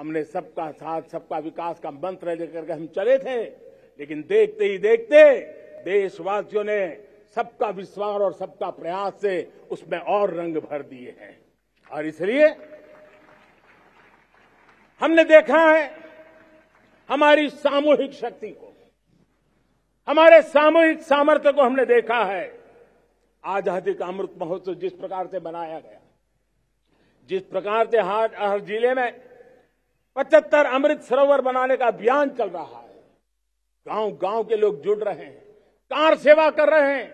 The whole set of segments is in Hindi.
हमने सबका साथ सबका विकास का मंत्र लेकर के हम चले थे लेकिन देखते ही देखते देशवासियों ने सबका विश्वास और सबका प्रयास से उसमें और रंग भर दिए हैं और इसलिए हमने देखा है हमारी सामूहिक शक्ति को हमारे सामूहिक सामर्थ्य को हमने देखा है आजादी का अमृत महोत्सव जिस प्रकार से बनाया गया जिस प्रकार से हर जिले में पचहत्तर अमृत सरोवर बनाने का अभियान चल रहा है गांव गांव के लोग जुड़ रहे हैं कार सेवा कर रहे हैं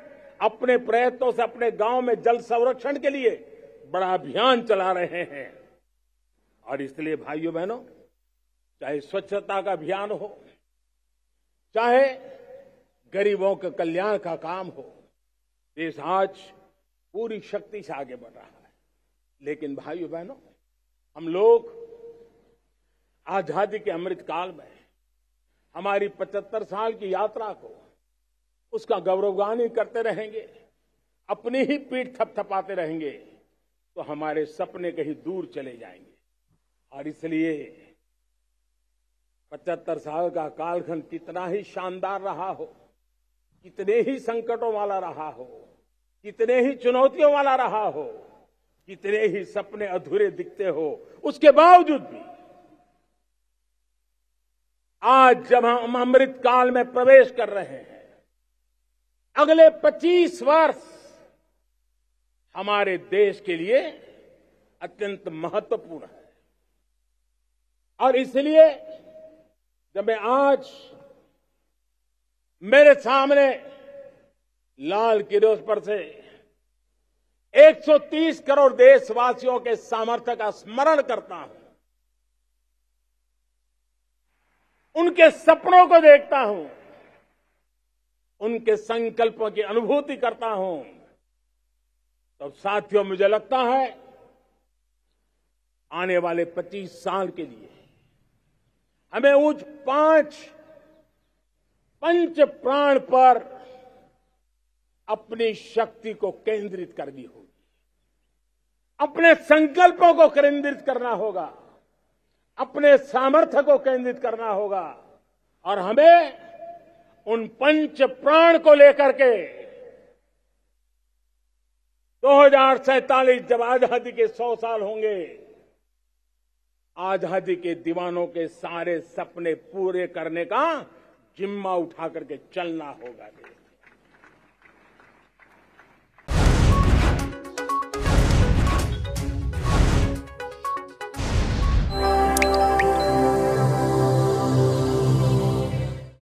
अपने प्रयत्नों से अपने गांव में जल संरक्षण के लिए बड़ा अभियान चला रहे हैं और इसलिए भाइयों बहनों चाहे स्वच्छता का अभियान हो चाहे गरीबों के कल्याण का काम हो देश आज पूरी शक्ति से आगे बढ़ रहा है लेकिन भाइयों बहनों हम लोग आजादी के अमृत काल में हमारी 75 साल की यात्रा को उसका गौरवगान ही करते रहेंगे अपनी ही पीठ थपथपाते रहेंगे तो हमारे सपने कहीं दूर चले जाएंगे और इसलिए पचहत्तर साल का कालखंड कितना ही शानदार रहा हो कितने ही संकटों वाला रहा हो कितने ही चुनौतियों वाला रहा हो कितने ही सपने अधूरे दिखते हो उसके बावजूद भी आज जब हम अमृत काल में प्रवेश कर रहे हैं अगले 25 वर्ष हमारे देश के लिए अत्यंत महत्वपूर्ण है और इसलिए जब मैं आज मेरे सामने लाल किरोस पर से 130 करोड़ देशवासियों के सामर्थ्य का स्मरण करता हूं उनके सपनों को देखता हूं उनके संकल्पों की अनुभूति करता हूं तो साथियों मुझे लगता है आने वाले 25 साल के लिए हमें उस पांच पंच प्राण पर अपनी शक्ति को केंद्रित करनी होगी अपने संकल्पों को केंद्रित करना होगा अपने सामर्थ्य को केंद्रित करना होगा और हमें उन पंच प्राण को लेकर के दो हजार सैतालीस जब आजादी के सौ साल होंगे आजादी के दीवानों के सारे सपने पूरे करने का जिम्मा उठा करके चलना होगा